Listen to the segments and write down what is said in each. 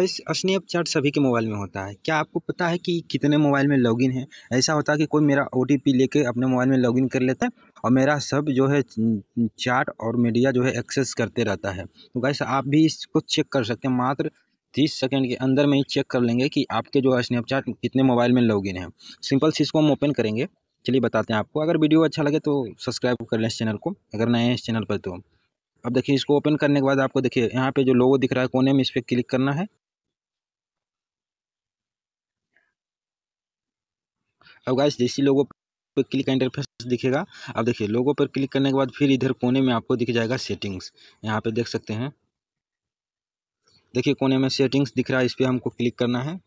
इस चैट सभी के मोबाइल में होता है क्या आपको पता है कि कितने मोबाइल में लॉगिन है ऐसा होता है कि कोई मेरा ओ लेके अपने मोबाइल में लॉगिन कर लेता है और मेरा सब जो है चैट और मीडिया जो है एक्सेस करते रहता है तो वैसे आप भी इसको चेक कर सकते हैं मात्र तीस सेकेंड के अंदर में ही चेक कर लेंगे कि आपके जो है स्नैपचैट कितने मोबाइल में लॉगिन है सिंपल सी इसको हम ओपन करेंगे चलिए बताते हैं आपको अगर वीडियो अच्छा लगे तो सब्सक्राइब कर लें इस चैनल को अगर नए हैं इस चैनल पर तो अब देखिए इसको ओपन करने के बाद आपको देखिए यहाँ पे जो लोगो दिख रहा है कोने में इस पर क्लिक करना है अब गाइस जैसी लोगों पर क्लिक का इंटरफेस दिखेगा अब देखिए लोगों पर क्लिक करने के बाद फिर इधर कोने में आपको दिख जाएगा सेटिंग्स यहाँ पे देख सकते हैं देखिए कोने में सेटिंग्स दिख रहा है इस पर हमको क्लिक करना है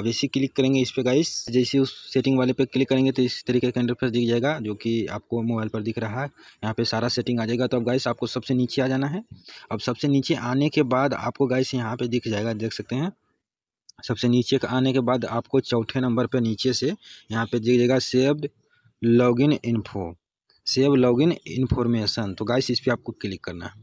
अब जैसे क्लिक करेंगे इस पर गाइस जैसे उस सेटिंग वाले पे क्लिक करेंगे तो इस तरीके का इंटरफेस दिख जाएगा जो कि आपको मोबाइल पर दिख रहा है यहाँ पे सारा सेटिंग आ जाएगा तो अब गाइस आपको सबसे नीचे आ जाना है अब सबसे नीचे आने के बाद आपको गाइस यहाँ पे दिख जाएगा देख सकते हैं सबसे नीचे का आने के बाद आपको चौथे नंबर पर नीचे से यहाँ पे दिखेगा saved login info save login information तो गाइस इस पर आपको क्लिक करना है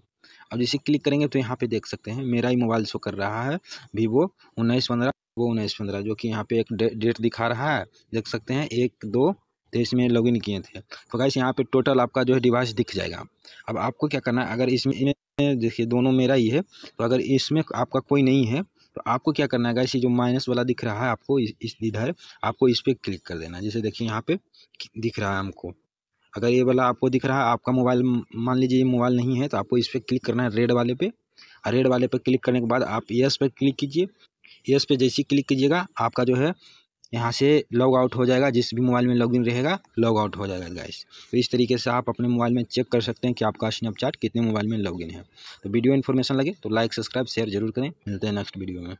अब जैसे क्लिक करेंगे तो यहाँ पे देख सकते हैं मेरा ही मोबाइल शो कर रहा है वीवो उन्नीस पंद्रह वो उन्नीस पंद्रह जो कि यहाँ पे एक डेट दिखा रहा है देख सकते हैं एक दो तेईस में लॉगिन किए थे तो गाइस यहाँ पे टोटल आपका जो है डिवाइस दिख जाएगा अब आपको क्या करना है अगर इसमें देखिए दोनों मेरा ही है तो अगर इसमें आपका कोई नहीं है तो आपको क्या करना है गाइस ये जो माइनस वाला दिख रहा है आपको इस इधर आपको इस पर क्लिक कर देना जैसे देखिए यहाँ पे दिख रहा है हमको अगर ये वाला आपको दिख रहा है आपका मोबाइल मान लीजिए ये मोबाइल नहीं है तो आपको इस पर क्लिक करना है रेड वाले पे और रेड वाले पे क्लिक करने के बाद आप यस पे क्लिक कीजिए यस पे जैसे क्लिक कीजिएगा आपका जो है यहाँ से लॉग आउट हो जाएगा जिस भी मोबाइल में लॉगिन रहेगा लॉग आउट हो जाएगा गाइस तो इस तरीके से आप अपने मोबाइल में चेक कर सकते हैं कि आपका स्नैपचैट कितने मोबाइल में लॉगिन है तो वीडियो इन्फॉर्मेशन लगे तो लाइक सब्सक्राइब शेयर जरूर करें मिलते हैं नेक्स्ट वीडियो में